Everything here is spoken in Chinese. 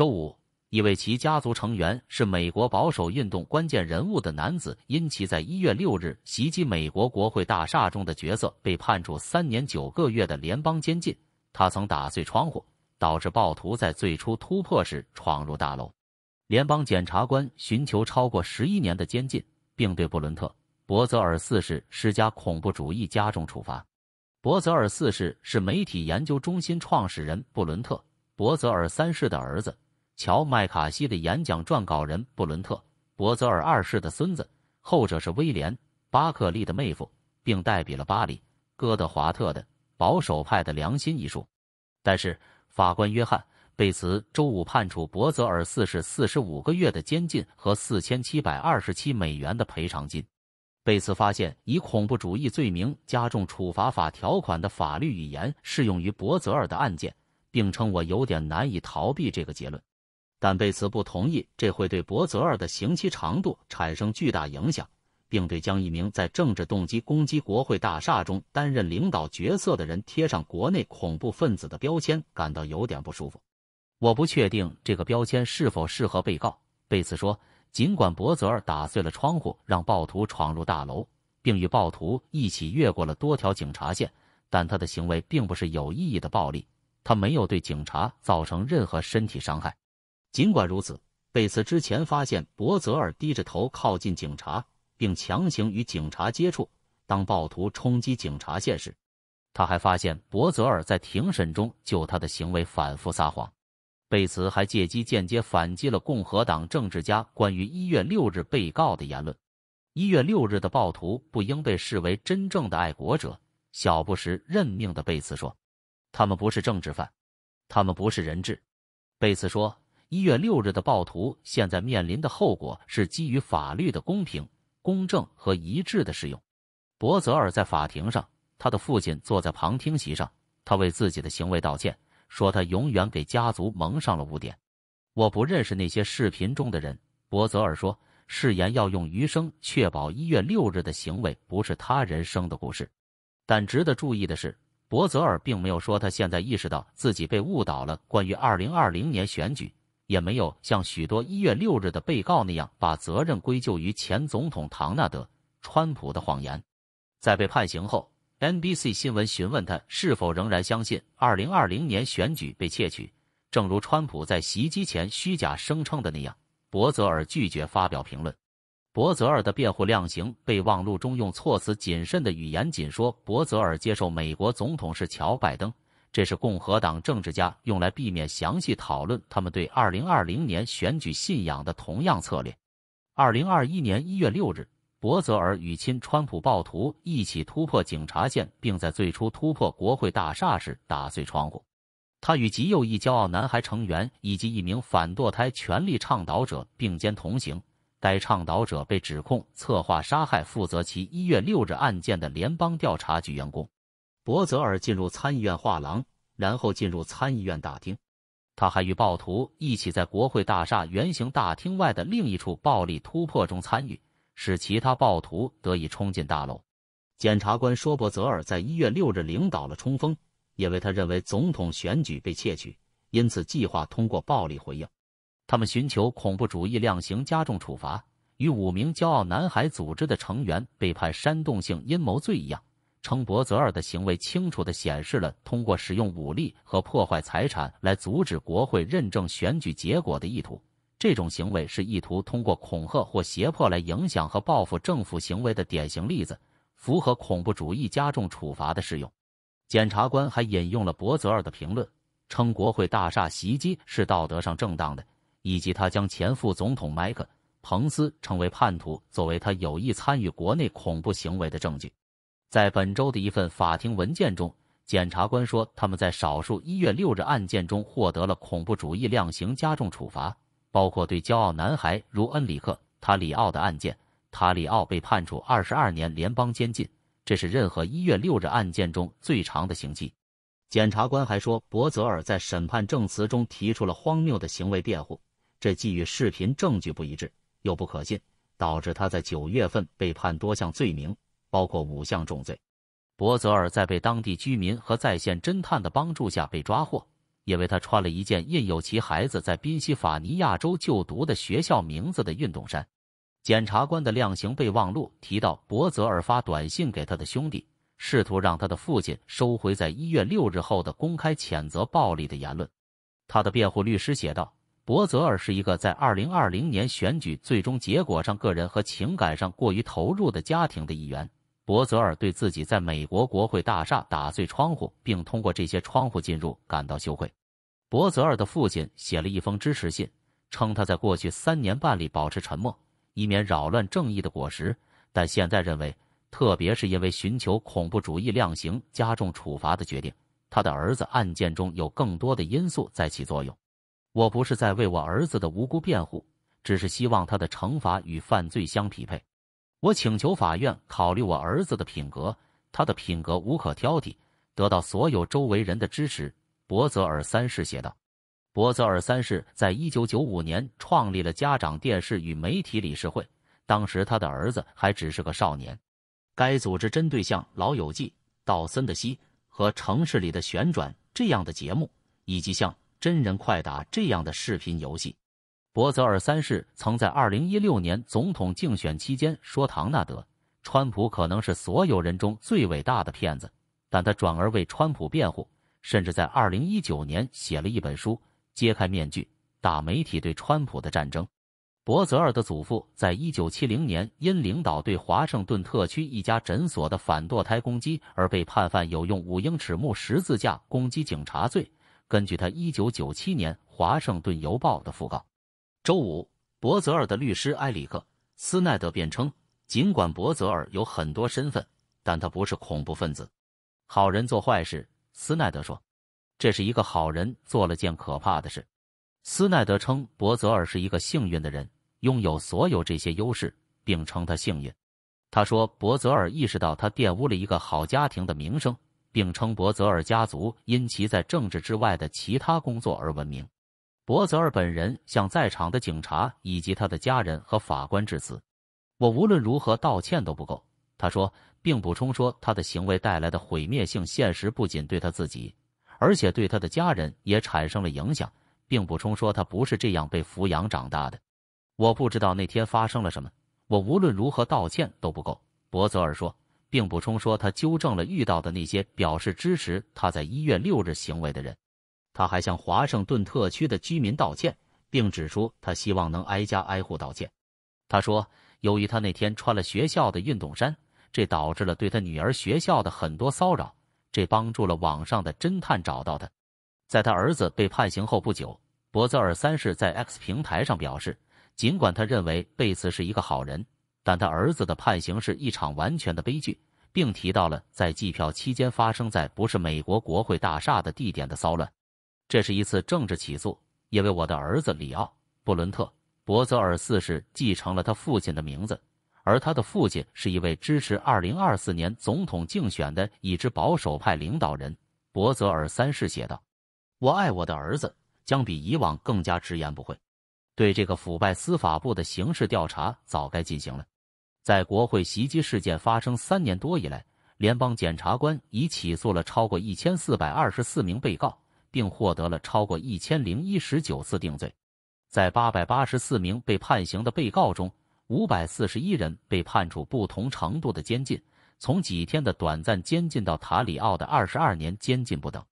周五，一位其家族成员是美国保守运动关键人物的男子，因其在一月六日袭击美国国会大厦中的角色，被判处三年九个月的联邦监禁。他曾打碎窗户，导致暴徒在最初突破时闯入大楼。联邦检察官寻求超过十一年的监禁，并对布伦特·伯泽尔四世施加恐怖主义加重处罚。伯泽尔四世是媒体研究中心创始人布伦特·伯泽尔三世的儿子。乔·麦卡锡的演讲撰稿人布伦特·伯泽尔二世的孙子，后者是威廉·巴克利的妹夫，并代笔了巴里·哥德华特的保守派的良心一书。但是，法官约翰·贝茨周五判处伯泽尔四世四十五个月的监禁和四千七百二十七美元的赔偿金。贝茨发现，以恐怖主义罪名加重处罚法条款的法律语言适用于伯泽尔的案件，并称我有点难以逃避这个结论。但贝茨不同意，这会对博泽尔的刑期长度产生巨大影响，并对将一名在政治动机攻击国会大厦中担任领导角色的人贴上“国内恐怖分子”的标签感到有点不舒服。我不确定这个标签是否适合被告，贝茨说。尽管博泽尔打碎了窗户，让暴徒闯入大楼，并与暴徒一起越过了多条警察线，但他的行为并不是有意义的暴力，他没有对警察造成任何身体伤害。尽管如此，贝茨之前发现博泽尔低着头靠近警察，并强行与警察接触。当暴徒冲击警察线时，他还发现博泽尔在庭审中就他的行为反复撒谎。贝茨还借机间接反击了共和党政治家关于一月六日被告的言论：“一月六日的暴徒不应被视为真正的爱国者。”小布什任命的贝茨说：“他们不是政治犯，他们不是人质。”贝茨说。一月六日的暴徒现在面临的后果是基于法律的公平、公正和一致的适用。博泽尔在法庭上，他的父亲坐在旁听席上，他为自己的行为道歉，说他永远给家族蒙上了污点。我不认识那些视频中的人，博泽尔说，誓言要用余生确保一月六日的行为不是他人生的故事。但值得注意的是，博泽尔并没有说他现在意识到自己被误导了关于二零二零年选举。也没有像许多一月六日的被告那样把责任归咎于前总统唐纳德·川普的谎言。在被判刑后，NBC 新闻询问他是否仍然相信2020年选举被窃取，正如川普在袭击前虚假声称的那样，博泽尔拒绝发表评论。博泽尔的辩护量刑备忘录中用措辞谨慎的语言，仅说博泽尔接受美国总统是乔拜登。这是共和党政治家用来避免详细讨论他们对二零二零年选举信仰的同样策略。二零二一年一月六日，博泽尔与亲川普暴徒一起突破警察线，并在最初突破国会大厦时打碎窗户。他与极右翼骄傲男孩成员以及一名反堕胎权力倡导者并肩同行。该倡导者被指控策划杀害负责其一月六日案件的联邦调查局员工。博泽尔进入参议院画廊，然后进入参议院大厅。他还与暴徒一起在国会大厦圆形大厅外的另一处暴力突破中参与，使其他暴徒得以冲进大楼。检察官说，博泽尔在一月六日领导了冲锋，因为他认为总统选举被窃取，因此计划通过暴力回应。他们寻求恐怖主义量刑加重处罚，与五名骄傲男孩组织的成员被判煽动性阴谋罪一样。称博泽尔的行为清楚地显示了通过使用武力和破坏财产来阻止国会认证选举结果的意图，这种行为是意图通过恐吓或胁迫来影响和报复政府行为的典型例子，符合恐怖主义加重处罚的适用。检察官还引用了伯泽尔的评论，称国会大厦袭击是道德上正当的，以及他将前副总统麦克·彭斯称为叛徒作为他有意参与国内恐怖行为的证据。在本周的一份法庭文件中，检察官说，他们在少数一月六日案件中获得了恐怖主义量刑加重处罚，包括对骄傲男孩如恩里克·塔里奥的案件。塔里奥被判处二十二年联邦监禁，这是任何一月六日案件中最长的刑期。检察官还说，博泽尔在审判证词中提出了荒谬的行为辩护，这既与视频证据不一致，又不可信，导致他在九月份被判多项罪名。包括五项重罪，博泽尔在被当地居民和在线侦探的帮助下被抓获，因为他穿了一件印有其孩子在宾夕法尼亚州就读的学校名字的运动衫。检察官的量刑备忘录提到，博泽尔发短信给他的兄弟，试图让他的父亲收回在一月六日后的公开谴责暴力的言论。他的辩护律师写道：“博泽尔是一个在2020年选举最终结果上个人和情感上过于投入的家庭的一员。”伯泽尔对自己在美国国会大厦打碎窗户，并通过这些窗户进入感到羞愧。伯泽尔的父亲写了一封支持信，称他在过去三年半里保持沉默，以免扰乱正义的果实。但现在认为，特别是因为寻求恐怖主义量刑加重处罚的决定，他的儿子案件中有更多的因素在起作用。我不是在为我儿子的无辜辩护，只是希望他的惩罚与犯罪相匹配。我请求法院考虑我儿子的品格，他的品格无可挑剔，得到所有周围人的支持。伯泽尔三世写道：“伯泽尔三世在一九九五年创立了家长电视与媒体理事会，当时他的儿子还只是个少年。该组织针对像《老友记》、《道森的西》和城市里的旋转这样的节目，以及像《真人快打》这样的视频游戏。”伯泽尔三世曾在2016年总统竞选期间说，唐纳德·川普可能是所有人中最伟大的骗子，但他转而为川普辩护，甚至在2019年写了一本书《揭开面具：大媒体对川普的战争》。伯泽尔的祖父在1970年因领导对华盛顿特区一家诊所的反堕胎攻击而被判犯有用五英尺木十字架攻击警察罪。根据他1997年《华盛顿邮报》的讣告。周五，博泽尔的律师埃里克·斯奈德辩称，尽管博泽尔有很多身份，但他不是恐怖分子。好人做坏事，斯奈德说，这是一个好人做了件可怕的事。斯奈德称博泽尔是一个幸运的人，拥有所有这些优势，并称他幸运。他说博泽尔意识到他玷污了一个好家庭的名声，并称博泽尔家族因其在政治之外的其他工作而闻名。博泽尔本人向在场的警察以及他的家人和法官致辞：“我无论如何道歉都不够。”他说，并补充说他的行为带来的毁灭性现实不仅对他自己，而且对他的家人也产生了影响。并补充说他不是这样被抚养长大的。我不知道那天发生了什么。我无论如何道歉都不够。”博泽尔说，并补充说他纠正了遇到的那些表示支持他在一月六日行为的人。他还向华盛顿特区的居民道歉，并指出他希望能挨家挨户道歉。他说，由于他那天穿了学校的运动衫，这导致了对他女儿学校的很多骚扰，这帮助了网上的侦探找到他。在他儿子被判刑后不久，伯泽尔三世在 X 平台上表示，尽管他认为贝茨是一个好人，但他儿子的判刑是一场完全的悲剧，并提到了在计票期间发生在不是美国国会大厦的地点的骚乱。这是一次政治起诉，因为我的儿子里奥·布伦特·博泽尔四世继承了他父亲的名字，而他的父亲是一位支持二零二四年总统竞选的已知保守派领导人。博泽尔三世写道：“我爱我的儿子，将比以往更加直言不讳。对这个腐败司法部的刑事调查早该进行了。在国会袭击事件发生三年多以来，联邦检察官已起诉了超过一千四百二十四名被告。”并获得了超过一千零一十九次定罪，在八百八十四名被判刑的被告中，五百四十一人被判处不同程度的监禁，从几天的短暂监禁到塔里奥的二十二年监禁不等。